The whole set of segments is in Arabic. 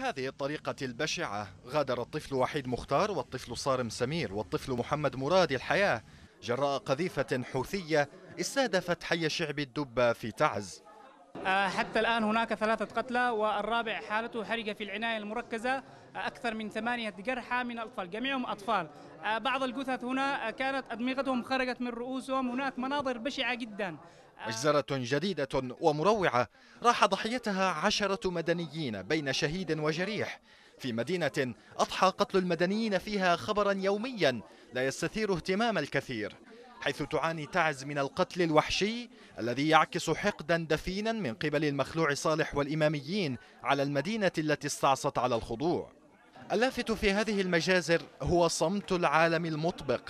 بهذه الطريقة البشعة غادر الطفل وحيد مختار والطفل صارم سمير والطفل محمد مراد الحياة جراء قذيفة حوثية استهدفت حي شعب الدبة في تعز آه، حتى الآن هناك ثلاثة قتلى والرابع حالته حرجة في العناية المركزة آه، أكثر من ثمانية جرحى من الأطفال جميعهم أطفال آه، بعض الجثث هنا كانت أدمغتهم خرجت من رؤوسهم هناك مناظر بشعة جدا مجزرة جديدة ومروعة راح ضحيتها عشرة مدنيين بين شهيد وجريح في مدينة أضحى قتل المدنيين فيها خبرا يوميا لا يستثير اهتمام الكثير حيث تعاني تعز من القتل الوحشي الذي يعكس حقدا دفينا من قبل المخلوع صالح والإماميين على المدينة التي استعصت على الخضوع اللافت في هذه المجازر هو صمت العالم المطبق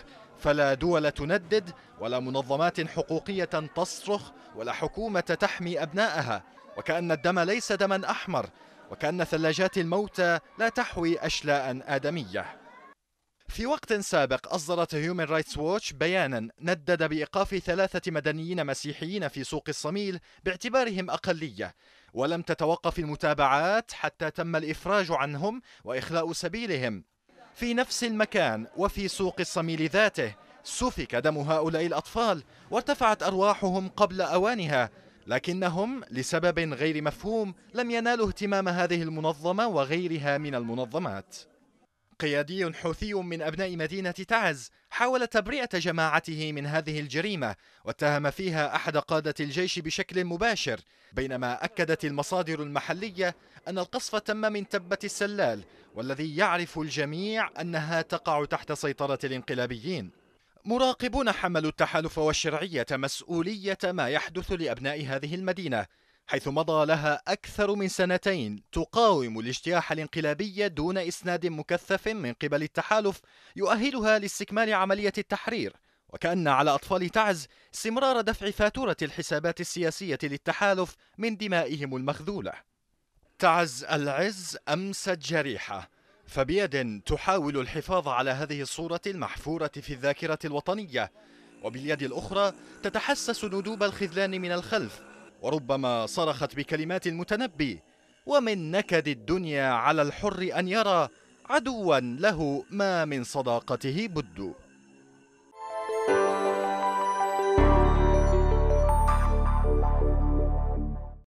فلا دول تندد ولا منظمات حقوقية تصرخ ولا حكومة تحمي أبنائها وكأن الدم ليس دما أحمر وكأن ثلاجات الموتى لا تحوي أشلاء آدمية في وقت سابق أصدرت هيومن رايتس ووتش بيانا ندد بإيقاف ثلاثة مدنيين مسيحيين في سوق الصميل باعتبارهم أقلية ولم تتوقف المتابعات حتى تم الإفراج عنهم وإخلاء سبيلهم في نفس المكان وفي سوق الصميل ذاته سفك دم هؤلاء الأطفال وارتفعت أرواحهم قبل أوانها لكنهم لسبب غير مفهوم لم ينالوا اهتمام هذه المنظمة وغيرها من المنظمات قيادي حوثي من أبناء مدينة تعز حاول تبرئة جماعته من هذه الجريمة واتهم فيها أحد قادة الجيش بشكل مباشر بينما أكدت المصادر المحلية أن القصف تم من تبة السلال والذي يعرف الجميع أنها تقع تحت سيطرة الانقلابيين مراقبون حملوا التحالف والشرعية مسؤولية ما يحدث لأبناء هذه المدينة حيث مضى لها أكثر من سنتين تقاوم الاجتياح الانقلابي دون إسناد مكثف من قبل التحالف يؤهلها لاستكمال عملية التحرير وكأن على أطفال تعز استمرار دفع فاتورة الحسابات السياسية للتحالف من دمائهم المخذولة تعز العز أمست جريحة فبيد تحاول الحفاظ على هذه الصورة المحفورة في الذاكرة الوطنية وباليد الأخرى تتحسس ندوب الخذلان من الخلف وربما صرخت بكلمات المتنبي ومن نكد الدنيا على الحر أن يرى عدوا له ما من صداقته بد